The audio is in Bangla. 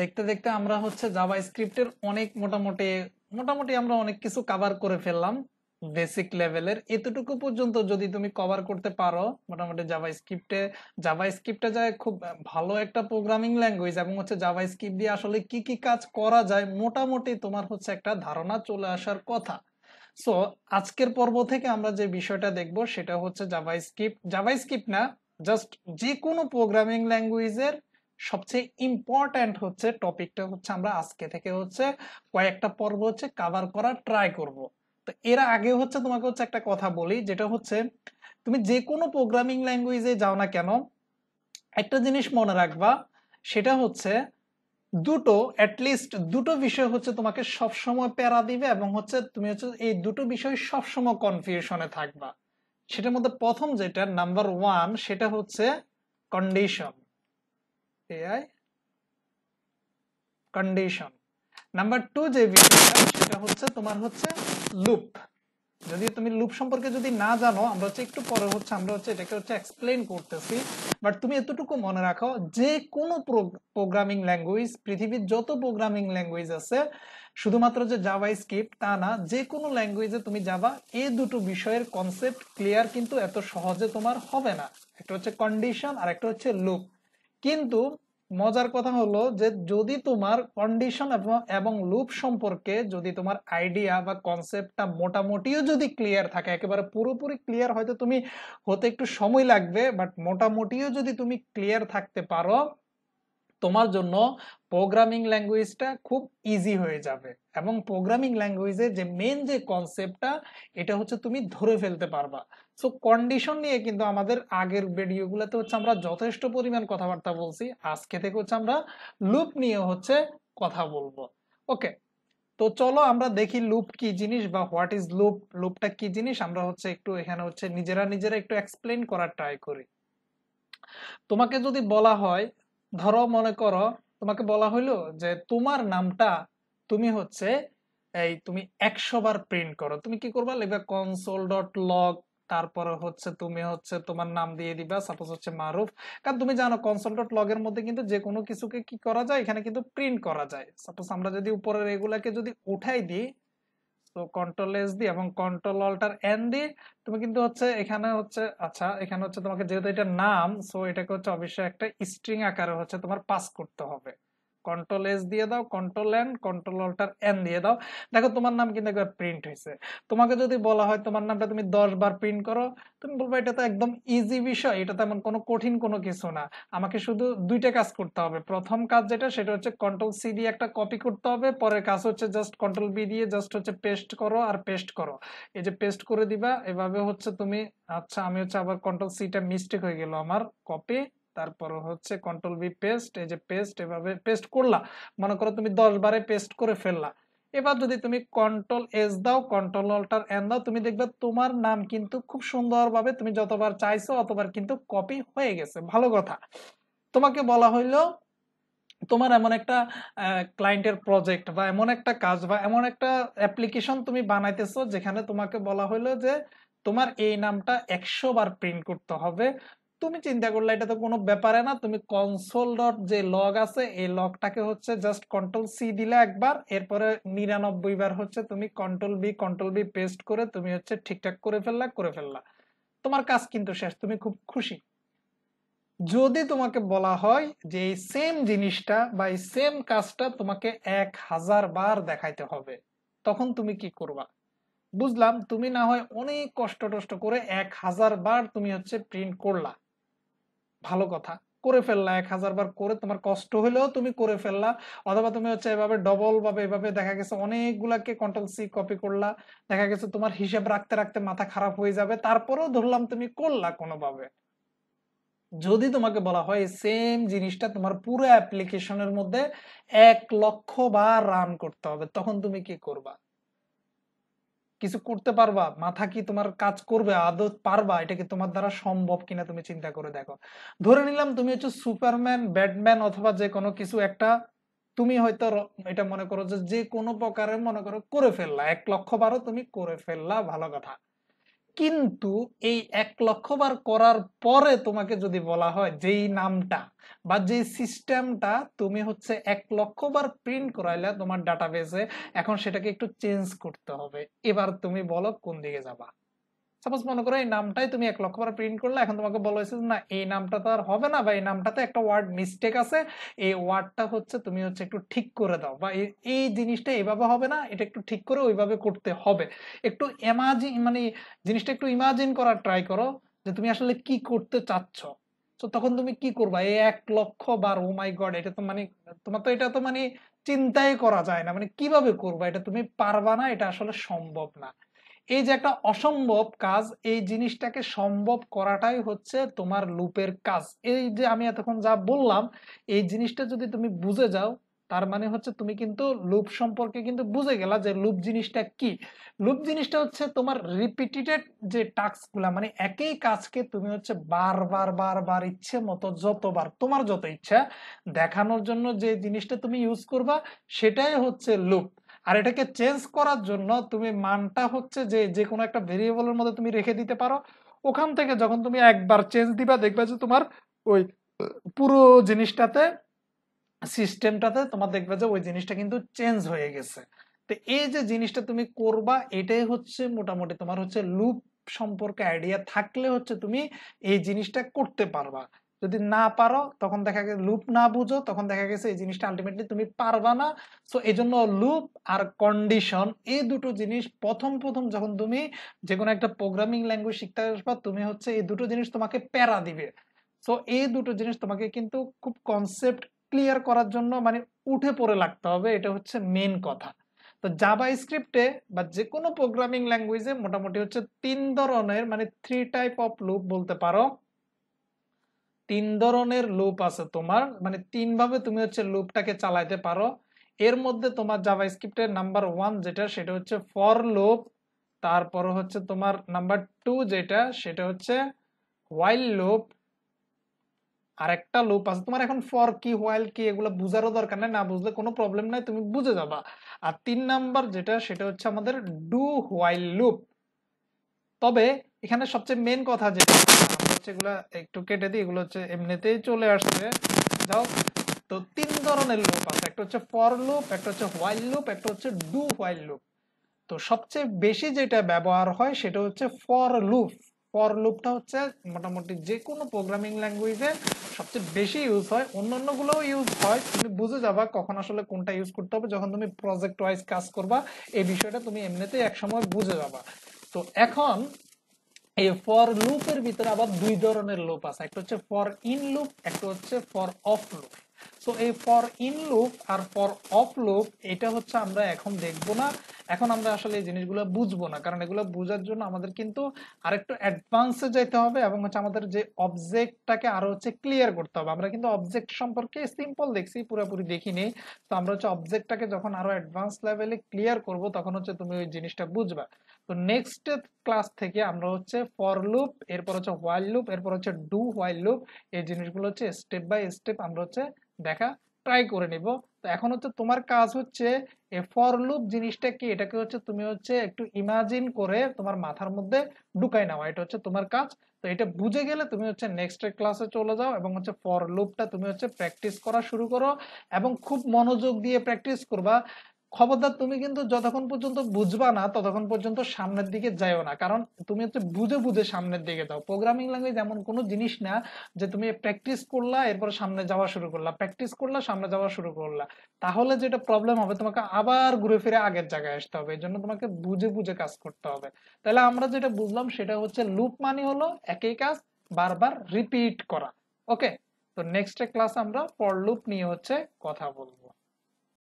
দেখতে দেখতে আমরা হচ্ছে জাভা স্ক্রিপ্টের অনেক মোটামুটি মোটামুটি আমরা অনেক কিছু কাভার করে ফেললাম বেসিক লেভেলের এতটুকু পর্যন্ত যদি তুমি কভার করতে পারো মোটামুটি জাভা স্ক্রিপ্টে জাভা স্ক্রিপ্টে যায় খুব ভালো একটা প্রোগ্রামিং ল্যাঙ্গুয়েজ এবং হচ্ছে জাভা স্ক্রিপ্ট দিয়ে আসলে কি কি কাজ করা যায় মোটামুটি তোমার হচ্ছে একটা ধারণা চলে আসার কথা সো আজকের পর্ব থেকে আমরা যে বিষয়টা দেখব সেটা হচ্ছে জাভা স্ক্রিপ্ট জাভা স্ক্রিপ্ট না জাস্ট যে কোনো প্রোগ্রামিং ল্যাঙ্গুয়েজের সবচেয়ে ইম্পর্ট্যান্ট হচ্ছে টপিকটা হচ্ছে আমরা আজকে থেকে হচ্ছে কয়েকটা পর্ব হচ্ছে কাভার করার ট্রাই করব তো এর আগে হচ্ছে তোমাকে হচ্ছে একটা কথা বলি যেটা হচ্ছে তুমি যে কোনো প্রোগ্রামিং ল্যাঙ্গুয়েজে যাও না কেন একটা জিনিস মনে রাখবা সেটা হচ্ছে দুটো অ্যাটলিস্ট দুটো বিষয় হচ্ছে তোমাকে সবসময় প্যারা দিবে এবং হচ্ছে তুমি হচ্ছে এই দুটো বিষয় সবসময় কনফিউশনে থাকবা সেটার মধ্যে প্রথম যেটা নাম্বার ওয়ান সেটা হচ্ছে condition ai condition number two যে বিষয়টা সেটা হচ্ছে তোমার হচ্ছে লুপ যদি তুমি লুপ সম্পর্কে যদি না জানো আমরা হচ্ছে একটু পরে হচ্ছে আমরা হচ্ছে এটাকে হচ্ছে এক্সপ্লেন করতেছি বাট তুমি এতটুকু মনে রাখো যে কোনো প্রোগ্রামিং ল্যাঙ্গুয়েজ পৃথিবীর যত প্রোগ্রামিং ল্যাঙ্গুয়েজ আছে শুধুমাত্র যে জাভাই স্কিপ তা না যে কোনো ল্যাঙ্গুয়েজে তুমি যাবা এ দুটো বিষয়ের কনসেপ্ট ক্লিয়ার কিন্তু এত সহজে তোমার হবে না একটা হচ্ছে কন্ডিশন আর একটা হচ্ছে লুপ কিন্তু মজার কথা হলো যে যদি তোমার কন্ডিশন এবং লুপ সম্পর্কে যদি তোমার আইডিয়া বা কনসেপ্টটা মোটামুটিও যদি ক্লিয়ার থাকে একেবারে পুরোপুরি ক্লিয়ার হয়তো তুমি হতে একটু সময় লাগবে বাট মোটামুটিও যদি তুমি ক্লিয়ার থাকতে পারো তোমার জন্য প্রোগ্রামিং ল্যাঙ্গুয়েজটা খুব ইজি হয়ে যাবে এবং প্রোগ্রামিং ল্যাঙ্গুয়েজের যে মেন যে কনসেপ্টটা এটা হচ্ছে তুমি ধরে ফেলতে পারবা সো কন্ডিশন নিয়ে কিন্তু আমাদের আগের ভিডিওগুলোতে হচ্ছে আমরা যথেষ্ট পরিমাণ কথাবার্তা বলছি আজকে থেকে হচ্ছে আমরা লুপ নিয়ে হচ্ছে কথা বলবো ওকে তো চলো আমরা দেখি লুপ কি জিনিস বা হোয়াট ইজ লুপ লুপটা কি জিনিস আমরা হচ্ছে একটু এখানে হচ্ছে নিজেরা নিজেরা একটু এক্সপ্লেন করার ট্রাই করি তোমাকে যদি বলা হয় ধরো মনে করো তোমাকে বলা হইলো যে তোমার নামটা তুমি হচ্ছে এই তুমি একশো বার প্রিন্ট করো তুমি কি করবা লিখবা কনসোল ডট লগ তারপরে হচ্ছে তুমি হচ্ছে তোমার নাম দিয়ে দিবা সাপোজ হচ্ছে মারুফ কারণ তুমি জানো কনসোল ডট এর মধ্যে কিন্তু যে কোনো কিছুকে কি করা যায় এখানে কিন্তু প্রিন্ট করা যায় সাপোজ আমরা যদি উপরের এগুলাকে যদি উঠাই দিই সো কন্ট্রোল এস দি এবং কন্ট্রোল অল্টার এন দি তুমি কিন্তু হচ্ছে এখানে হচ্ছে আচ্ছা এখানে হচ্ছে তোমাকে যেহেতু এটা নাম সো এটাকে হচ্ছে অবশ্যই একটা স্ট্রিং আকারে হচ্ছে তোমার পাস করতে হবে কন্ট্রোল এস দিয়ে দাও control N control alter N দিয়ে দাও দেখো তোমার নাম কিন্তু একবার প্রিন্ট হয়েছে তোমাকে যদি বলা হয় তোমার নামটা তুমি দশ বার প্রিন্ট করো তুমি বলবো এটা তো একদম ইজি বিষয় এটা তেমন কোনো কঠিন কোনো কিছু না আমাকে শুধু দুইটা কাজ করতে হবে প্রথম কাজ যেটা সেটা হচ্ছে কন্ট্রোল সি দিয়ে একটা কপি করতে হবে পরের কাজ হচ্ছে জাস্ট কন্ট্রোল বি দিয়ে জাস্ট হচ্ছে পেস্ট করো আর পেস্ট করো এই যে পেস্ট করে দিবা এভাবে হচ্ছে তুমি আচ্ছা আমি হচ্ছে আবার কন্ট্রোল সিটা মিস্টেক হয়ে গেল আমার কপি তারপর হচ্ছে কন্ট্রোল বি পেস্ট এই যে পেস্ট এভাবে পেস্ট করলা মনে করো তুমি দশ বারে পেস্ট করে ফেললা এবার যদি তুমি কন্ট্রোল এস দাও কন্ট্রোল অল্টার এন দাও তুমি দেখবে তোমার নাম কিন্তু খুব সুন্দরভাবে তুমি যতবার চাইছো অতবার কিন্তু কপি হয়ে গেছে ভালো কথা তোমাকে বলা হইলো তোমার এমন একটা ক্লায়েন্টের প্রজেক্ট বা এমন একটা কাজ বা এমন একটা অ্যাপ্লিকেশন তুমি বানাইতেছো যেখানে তোমাকে বলা হইলো যে তোমার এই নামটা একশো বার প্রিন্ট করতে হবে তুমি চিন্তা করলে এটা তো কোনো ব্যাপারে না তুমি কনসোল ডট যে লগ আছে এই লগটাকে হচ্ছে জাস্ট কন্ট্রোল সি দিলে একবার এরপরে নিরানব্বই বার হচ্ছে তুমি control V control V paste করে তুমি হচ্ছে ঠিকঠাক করে ফেললা করে ফেললা তোমার কাজ কিন্তু শেষ তুমি খুব খুশি যদি তোমাকে বলা হয় যে এই সেম জিনিসটা বা এই সেম কাজটা তোমাকে এক হাজার বার দেখাইতে হবে তখন তুমি কি করবা বুঝলাম তুমি না হয় অনেক কষ্ট টষ্ট করে এক হাজার বার তুমি হচ্ছে প্রিন্ট করলা ভালো কথা করে ফেললা এক হাজার বার করে তোমার কষ্ট হলেও তুমি করে ফেললা অথবা তুমি হচ্ছে এভাবে ডবল ভাবে এভাবে দেখা গেছে অনেকগুলাকে কন্ট্রোল সি কপি করলা দেখা গেছে তোমার হিসাব রাখতে রাখতে মাথা খারাপ হয়ে যাবে তারপরেও ধরলাম তুমি করলা কোনোভাবে যদি তোমাকে বলা হয় সেম জিনিসটা তোমার পুরো অ্যাপ্লিকেশনের মধ্যে এক লক্ষ বার রান করতে হবে তখন তুমি কি করবা কিছু করতে পারবা মাথা কি তোমার কাজ করবে আদৌ পারবা এটা কি তোমার দ্বারা সম্ভব কিনা তুমি চিন্তা করে দেখো ধরে নিলাম তুমি হচ্ছে সুপারম্যান ব্যাটম্যান অথবা যে কোনো কিছু একটা তুমি হয়তো এটা মনে করো যে কোনো প্রকারে মনে করো করে ফেললা এক লক্ষ বারো তুমি করে ফেললা ভালো কথা কিন্তু এই এক লক্ষ বার করার পরে তোমাকে যদি বলা হয় যেই নামটা বা যেই সিস্টেমটা তুমি হচ্ছে এক লক্ষ বার প্রিন্ট করাইলে তোমার ডাটাবেসে এখন সেটাকে একটু চেঞ্জ করতে হবে এবার তুমি বলো কোন দিকে যাবা সাপোজ মনে করো এই নামটাই তুমি এক লক্ষ বার প্রিন্ট করলে এখন তোমাকে বলা হয়েছে না এই নামটা তো আর হবে না বা এই নামটাতে একটা ওয়ার্ড মিস্টেক আছে এই ওয়ার্ডটা হচ্ছে তুমি হচ্ছে একটু ঠিক করে দাও বা এই জিনিসটা এভাবে হবে না এটা একটু ঠিক করে ওইভাবে করতে হবে একটু ইমাজিন মানে জিনিসটা একটু ইমাজিন করার ট্রাই করো যে তুমি আসলে কি করতে চাচ্ছ তো তখন তুমি কি করবা এই এক লক্ষ বার ও মাই গড এটা তো মানে তোমার তো এটা তো মানে চিন্তাই করা যায় না মানে কিভাবে করবা এটা তুমি পারবা না এটা আসলে সম্ভব না এই যে একটা অসম্ভব কাজ এই জিনিসটাকে সম্ভব করাটাই হচ্ছে তোমার লুপের কাজ এই যে আমি এতক্ষণ যা বললাম এই জিনিসটা যদি তুমি বুঝে যাও তার মানে হচ্ছে তুমি কিন্তু লুপ সম্পর্কে কিন্তু বুঝে গেলা যে লুপ জিনিসটা কি লুপ জিনিসটা হচ্ছে তোমার রিপিটিটেড যে টাস্কগুলা মানে একই কাজকে তুমি হচ্ছে বারবার বারবার ইচ্ছে মতো যতবার তোমার যত ইচ্ছা দেখানোর জন্য যে জিনিসটা তুমি ইউজ করবা সেটাই হচ্ছে লুপ আর এটাকে চেঞ্জ করার জন্য তুমি মানটা হচ্ছে যে যে কোনো একটা ভেরিয়েবলের মধ্যে তুমি রেখে দিতে পারো ওখান থেকে যখন তুমি একবার চেঞ্জ দিবা দেখবে যে তোমার ওই পুরো জিনিসটাতে সিস্টেমটাতে তোমার দেখবে যে ওই জিনিসটা কিন্তু চেঞ্জ হয়ে গেছে তো এই যে জিনিসটা তুমি করবা এটাই হচ্ছে মোটামুটি তোমার হচ্ছে লুপ সম্পর্কে আইডিয়া থাকলে হচ্ছে তুমি এই জিনিসটা করতে পারবা যদি না পারো তখন দেখা গেছে লুপ না বুঝো তখন দেখা গেছে এই জিনিসটা আলটিমেটলি তুমি পারবা না সো এই জন্য লুপ আর কন্ডিশন এই দুটো জিনিস প্রথম প্রথম যখন তুমি যে কোনো একটা প্রোগ্রামিং ল্যাঙ্গুয়েজ শিখতে আসবা তুমি হচ্ছে এই দুটো জিনিস তোমাকে প্যারা দিবে সো এই দুটো জিনিস তোমাকে কিন্তু খুব কনসেপ্ট ক্লিয়ার করার জন্য মানে উঠে পড়ে লাগতে হবে এটা হচ্ছে মেন কথা তো জাভা স্ক্রিপ্টে বা যে কোনো প্রোগ্রামিং ল্যাঙ্গুয়েজে মোটামুটি হচ্ছে তিন ধরনের মানে থ্রি টাইপ অফ লুপ বলতে পারো তিন ধরনের লুপ আছে তোমার মানে তিন ভাবে তুমি হচ্ছে লুপটাকে চালাইতে পারো এর মধ্যে তোমার জাভা স্ক্রিপ্টের নাম্বার ওয়ান যেটা সেটা হচ্ছে ফর লুপ তারপর হচ্ছে তোমার নাম্বার টু যেটা সেটা হচ্ছে হোয়াইল লুপ একটা লুপ আছে তোমার এখন ফর কি হোয়াইল কি এগুলো বুঝারও দরকার নেই না বুঝলে কোনো প্রবলেম নাই তুমি বুঝে যাবা আর তিন নাম্বার যেটা সেটা হচ্ছে আমাদের ডু হোয়াইল লুপ তবে এখানে সবচেয়ে মেন কথা যেটা হচ্ছে এগুলা একটু কেটে দিই এগুলো হচ্ছে এমনিতেই চলে আসছে যাও তো তিন ধরনের লুপ আছে একটা হচ্ছে ফর লুপ একটা হচ্ছে হোয়াইল লুপ একটা হচ্ছে ডু হোয়াইল লুপ তো সবচেয়ে বেশি যেটা ব্যবহার হয় সেটা হচ্ছে ফর লুপ ফর লুপটা হচ্ছে মোটামুটি যে কোনো প্রোগ্রামিং ল্যাঙ্গুয়েজে সবচেয়ে বেশি ইউজ হয় অন্যান্যগুলোও ইউজ হয় তুমি বুঝে যাবা কখন আসলে কোনটা ইউজ করতে হবে যখন তুমি প্রজেক্ট ওয়াইজ কাজ করবা এই বিষয়টা তুমি এমনিতেই একসময় বুঝে যাবা তো এখন এই ফর লুপের ভিতরে আবার দুই ধরনের লুপ আছে একটা হচ্ছে ফর ইন লুপ একটা হচ্ছে ফর অফ লুপ তো এই ফর ইন লুপ আর ফর অফ লুপ এটা হচ্ছে আমরা এখন দেখব না এখন আমরা আসলে এই জিনিসগুলো বুঝবো না কারণ এগুলো বোঝার জন্য আমাদের কিন্তু আরেকটু অ্যাডভান্সে যেতে হবে এবং হচ্ছে আমাদের যে অবজেক্টটাকে আরো হচ্ছে ক্লিয়ার করতে হবে আমরা কিন্তু অবজেক্ট সম্পর্কে সিম্পল দেখছি পুরোপুরি দেখিনি তো আমরা হচ্ছে অবজেক্টটাকে যখন আরো অ্যাডভান্স লেভেলে ক্লিয়ার করব তখন হচ্ছে তুমি ওই জিনিসটা বুঝবা তো নেক্সট ক্লাস থেকে আমরা হচ্ছে ফর লুপ এরপর হচ্ছে হোয়াইল লুপ এরপর হচ্ছে ডু হোয়াইল লুপ এই জিনিসগুলো হচ্ছে স্টেপ বাই স্টেপ আমরা হচ্ছে দেখা ট্রাই করে নিব তো এখন হচ্ছে তোমার কাজ হচ্ছে এ ফর লুপ জিনিসটা কি এটাকে হচ্ছে তুমি হচ্ছে একটু ইমাজিন করে তোমার মাথার মধ্যে ঢুকাই নাও এটা হচ্ছে তোমার কাজ তো এটা বুঝে গেলে তুমি হচ্ছে নেক্সট ক্লাসে চলে যাও এবং হচ্ছে ফর লুপটা তুমি হচ্ছে প্র্যাকটিস করা শুরু করো এবং খুব মনোযোগ দিয়ে প্র্যাকটিস করবা খবরদার তুমি কিন্তু যতক্ষণ পর্যন্ত বুঝবা না ততক্ষণ পর্যন্ত সামনের দিকে যাইও না কারণ তুমি হচ্ছে বুঝে বুঝে সামনের দিকে যাও প্রোগ্রামিং ল্যাঙ্গুয়েজ এমন কোনো জিনিস না যে তুমি প্র্যাকটিস করলা এরপর সামনে যাওয়া শুরু করলা প্র্যাকটিস করলা সামনে যাওয়া শুরু করলা তাহলে যেটা প্রবলেম হবে তোমাকে আবার ঘুরে ফিরে আগের জায়গায় আসতে হবে এই জন্য তোমাকে বুঝে বুঝে কাজ করতে হবে তাহলে আমরা যেটা বুঝলাম সেটা হচ্ছে লুপ মানে হলো একই কাজ বারবার রিপিট করা ওকে তো নেক্সট ক্লাস আমরা পর লুপ নিয়ে হচ্ছে কথা বলবো